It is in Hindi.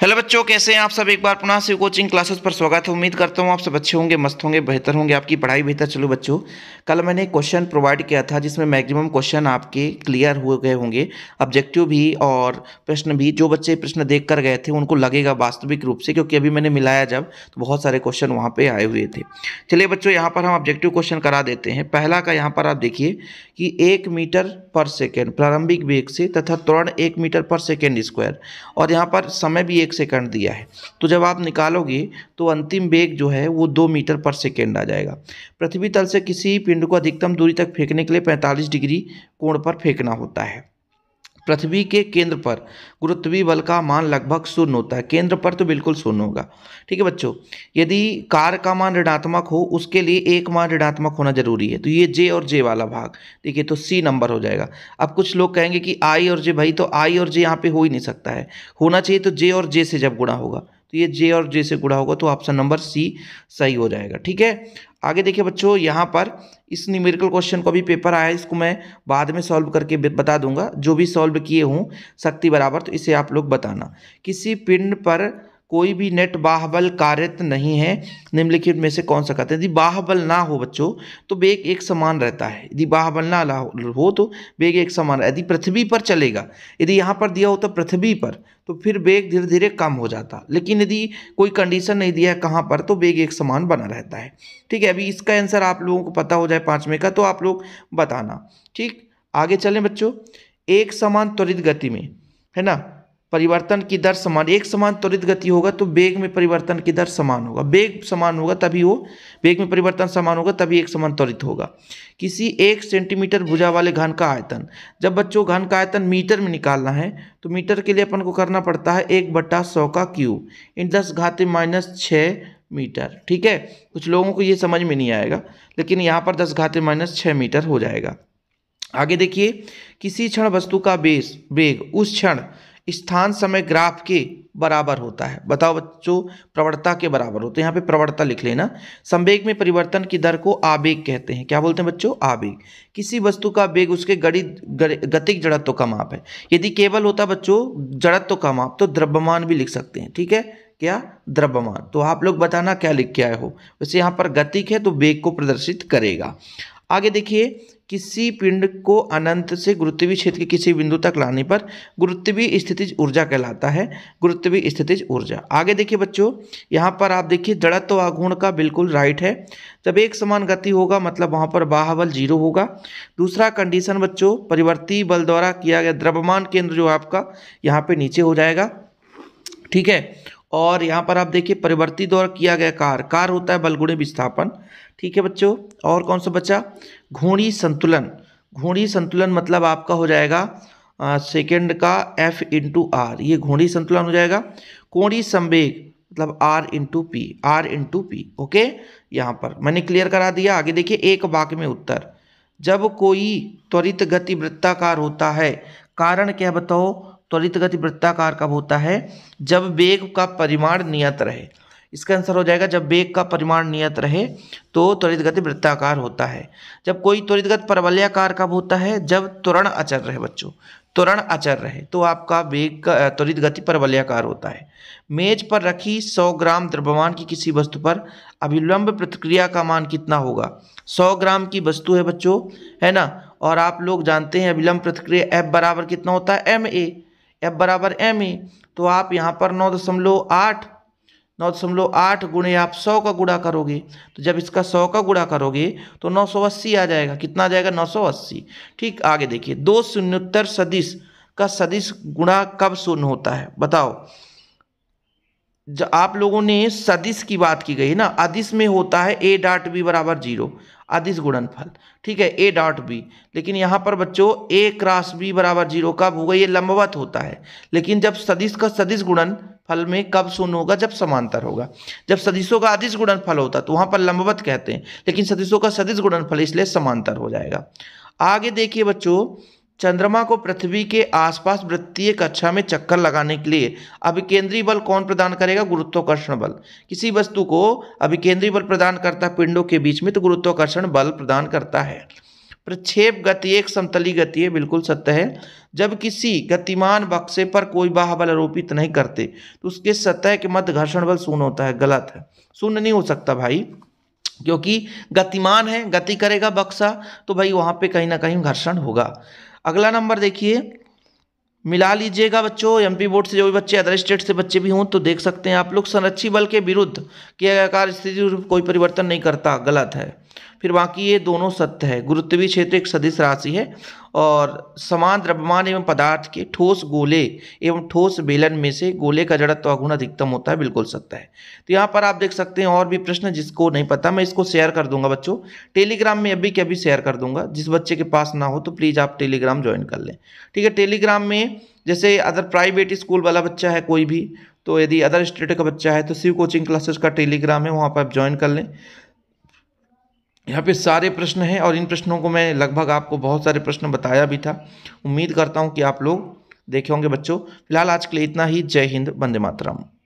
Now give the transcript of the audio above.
हेलो बच्चों कैसे हैं आप सब एक बार पुनः से कोचिंग क्लासेस पर स्वागत है उम्मीद करता हूं आप सब अच्छे होंगे मस्त होंगे बेहतर होंगे आपकी पढ़ाई बेहतर चलो बच्चों कल मैंने क्वेश्चन प्रोवाइड किया था जिसमें मैक्सिमम क्वेश्चन आपके क्लियर हो गए होंगे ऑब्जेक्टिव भी और प्रश्न भी जो बच्चे प्रश्न देख कर गए थे उनको लगेगा वास्तविक रूप से क्योंकि अभी मैंने मिलाया जब तो बहुत सारे क्वेश्चन वहाँ पर आए हुए थे चलिए बच्चों यहाँ पर हम ऑब्जेक्टिव क्वेश्चन करा देते हैं पहला का यहाँ पर आप देखिए कि एक मीटर पर सेकेंड प्रारंभिक वेग से तथा त्वरण एक मीटर पर सेकेंड स्क्वायर और यहाँ पर समय भी एक सेकंड दिया है तो जब आप निकालोगे तो अंतिम वेग जो है वो दो मीटर पर सेकेंड आ जाएगा पृथ्वी तल से किसी पिंड को अधिकतम दूरी तक फेंकने के लिए पैंतालीस डिग्री कोण पर फेंकना होता है पृथ्वी के केंद्र पर गुरुत्वीय बल का मान लगभग शून्य होता है केंद्र पर तो बिल्कुल शून्य होगा ठीक है बच्चों यदि कार का मान ऋणात्मक हो उसके लिए एक मान ऋणात्मक होना जरूरी है तो ये जे और जे वाला भाग ठीक है तो सी नंबर हो जाएगा अब कुछ लोग कहेंगे कि आई और जे भाई तो आई और जे यहाँ पे हो ही नहीं सकता है होना चाहिए तो जे और जे से जब गुणा होगा तो ये जे और जे से गुणा होगा तो ऑप्शन नंबर सी सही हो जाएगा ठीक है आगे देखिए बच्चों यहाँ पर इस न्यूमेरिकल क्वेश्चन को भी पेपर आया इसको मैं बाद में सॉल्व करके बता दूंगा जो भी सॉल्व किए हूँ शक्ति बराबर तो इसे आप लोग बताना किसी पिंड पर कोई भी नेट बाहबल कार्यरत नहीं है निम्नलिखित में से कौन सा कहते हैं यदि बाहबल ना हो बच्चों तो बेग एक समान रहता है यदि बाहबल ना हो तो बेग एक समान यदि पृथ्वी पर चलेगा यदि यहाँ पर दिया हो तो पृथ्वी पर तो फिर बेग धीरे धीरे कम हो जाता लेकिन यदि कोई कंडीशन नहीं दिया है कहाँ पर तो बेग एक समान बना रहता है ठीक है अभी इसका आंसर आप लोगों को पता हो जाए पाँचवें का तो आप लोग बताना ठीक आगे चलें बच्चों एक समान त्वरित गति में है ना परिवर्तन की दर समान एक समान त्वरित गति होगा तो वेग में परिवर्तन की दर समान होगा वेग समान होगा तभी वो वेग में परिवर्तन समान होगा तभी एक समान त्वरित होगा किसी एक सेंटीमीटर भुजा वाले घन का आयतन जब बच्चों घन का आयतन मीटर में निकालना है तो मीटर के लिए अपन को करना पड़ता है एक बट्टा सौ का क्यूब इन दस घाते माइनस छः मीटर ठीक है कुछ लोगों को ये समझ में नहीं आएगा लेकिन यहाँ पर दस घाते माइनस छः मीटर हो जाएगा आगे देखिए किसी क्षण वस्तु का बेस वेग उस क्षण स्थान समय ग्राफ के बराबर होता है बताओ बच्चों प्रवणता के बराबर होते हैं यहाँ पे प्रवणता लिख लेना संवेग में परिवर्तन की दर को आवेग कहते हैं क्या बोलते हैं बच्चों आवेग किसी वस्तु का वेग उसके गणित गतिक जड़त्व का माप है यदि केवल होता बच्चों जड़त्व का माप तो द्रव्यमान भी लिख सकते हैं ठीक है क्या द्रव्यमान तो आप लोग बताना क्या लिख के आए हो वैसे यहाँ पर गतिक है तो वेग को प्रदर्शित करेगा आगे देखिए किसी पिंड को अनंत से गुरुत्वीय क्षेत्र के किसी बिंदु तक लाने पर गुरुत्वीय स्थितिज ऊर्जा कहलाता है गुरुत्वीय स्थितिज ऊर्जा आगे देखिए बच्चों यहाँ पर आप देखिए जड़त्व आघूर्ण का बिल्कुल राइट है जब एक समान गति होगा मतलब वहाँ पर बाह बल जीरो होगा दूसरा कंडीशन बच्चों परिवर्ती बल द्वारा किया गया द्रव्यमान केंद्र जो आपका यहाँ पर नीचे हो जाएगा ठीक है और यहाँ पर आप देखिए परिवर्ती द्वारा किया गया कार कार होता है बलगुणे विस्थापन ठीक है बच्चों और कौन सा बच्चा घूणी संतुलन घूणी संतुलन मतलब आपका हो जाएगा सेकेंड का एफ इंटू आर ये घूणी संतुलन हो जाएगा कोणी संवेग मतलब R into P R into P okay यहाँ पर मैंने क्लियर करा दिया आगे देखिए एक वाक्य में उत्तर जब कोई त्वरित गति वृत्ताकार होता है कारण क्या बताओ त्वरित गति वृत्ताकार कब होता है जब वेग का परिमाण नियत रहे इसका आंसर हो जाएगा जब वेग का परिमाण नियत रहे तो त्वरित गति वृत्ताकार होता है जब कोई त्वरित गति परवलयाकार कब होता है जब त्वरण अचर रहे बच्चों त्वरण अचर रहे तो आपका वेग का त्वरित गति परवलयाकार होता है मेज पर रखी 100 ग्राम द्रव्यमान की किसी वस्तु पर अभिलंब प्रतिक्रिया का मान कितना होगा 100 ग्राम की वस्तु है बच्चों है ना और आप लोग जानते हैं अभिलंब प्रतिक्रिया एफ बराबर कितना होता है एम ए एफ बराबर एम ई e, तो आप यहाँ पर नौ दशमलव आठ नौ दशमलव आठ गुणे आप सौ का गुणा करोगे तो जब इसका सौ का गुणा करोगे तो नौ सौ अस्सी आ जाएगा कितना आ जाएगा नौ सौ अस्सी ठीक आगे देखिए दो शून्योत्तर सदिश का सदिश गुणा कब शून्य होता है बताओ आप लोगों ने सदिश की बात की गई है ना अदिश में होता है ए डॉट बी बराबर जीरो अदिश गुणनफल ठीक है ए डॉट बी लेकिन यहाँ पर बच्चों ए क्रॉस बी बराबर जीरो कब होगा ये लंबवत होता है लेकिन जब सदिश का सदिश गुणन फल में कब शून्य होगा जब समांतर होगा जब सदिशों का अदिश गुणनफल होता तो वहाँ पर लंबवत कहते हैं लेकिन सदिशों का सदिश गुणनफल इसलिए समांतर हो जाएगा आगे देखिए बच्चों चंद्रमा को पृथ्वी के आसपास वृत्तीय कक्षा में चक्कर लगाने के लिए अभिकेंद्रीय बल कौन प्रदान करेगा गुरुत्वाकर्षण बल किसी वस्तु को अभिकेंद्रीय बल प्रदान करता है पिंडों के बीच में तो गुरुत्वाकर्षण बल प्रदान करता है प्रक्षेप गति एक समतली गति है बिल्कुल सत्य है जब किसी गतिमान बक्से पर कोई बाह बल आरोपित नहीं करते तो उसके सतह के मध्य घर्षण बल शून्य होता है गलत है शून्य नहीं हो सकता भाई क्योंकि गतिमान है गति करेगा बक्सा तो भाई वहाँ पे कहीं ना कहीं घर्षण होगा अगला नंबर देखिए मिला लीजिएगा बच्चों एमपी बोर्ड से जो भी बच्चे अदर स्टेट से बच्चे भी हों तो देख सकते हैं आप लोग संरक्षी बल के विरुद्ध किया गया कार्य स्थिति कोई परिवर्तन नहीं करता गलत है फिर बाकी ये दोनों सत्य है गुरुत्वीय क्षेत्र एक सदिश राशि है और समान द्रव्यमान एवं पदार्थ के ठोस गोले एवं ठोस बेलन में से गोले का जड़त्व अगुण अधिकतम होता है बिल्कुल सत्य है तो यहाँ पर आप देख सकते हैं और भी प्रश्न जिसको नहीं पता मैं इसको शेयर कर दूंगा बच्चों टेलीग्राम में अभी के अभी शेयर कर दूंगा जिस बच्चे के पास ना हो तो प्लीज़ आप टेलीग्राम ज्वाइन कर लें ठीक है टेलीग्राम में जैसे अदर प्राइवेट स्कूल वाला बच्चा है कोई भी तो यदि अदर स्टेट का बच्चा है तो शिव कोचिंग क्लासेस का टेलीग्राम है वहाँ पर आप ज्वाइन कर लें यहाँ पे सारे प्रश्न हैं और इन प्रश्नों को मैं लगभग आपको बहुत सारे प्रश्न बताया भी था उम्मीद करता हूँ कि आप लोग देखे होंगे बच्चों फिलहाल आज के लिए इतना ही जय हिंद वंदे मातरम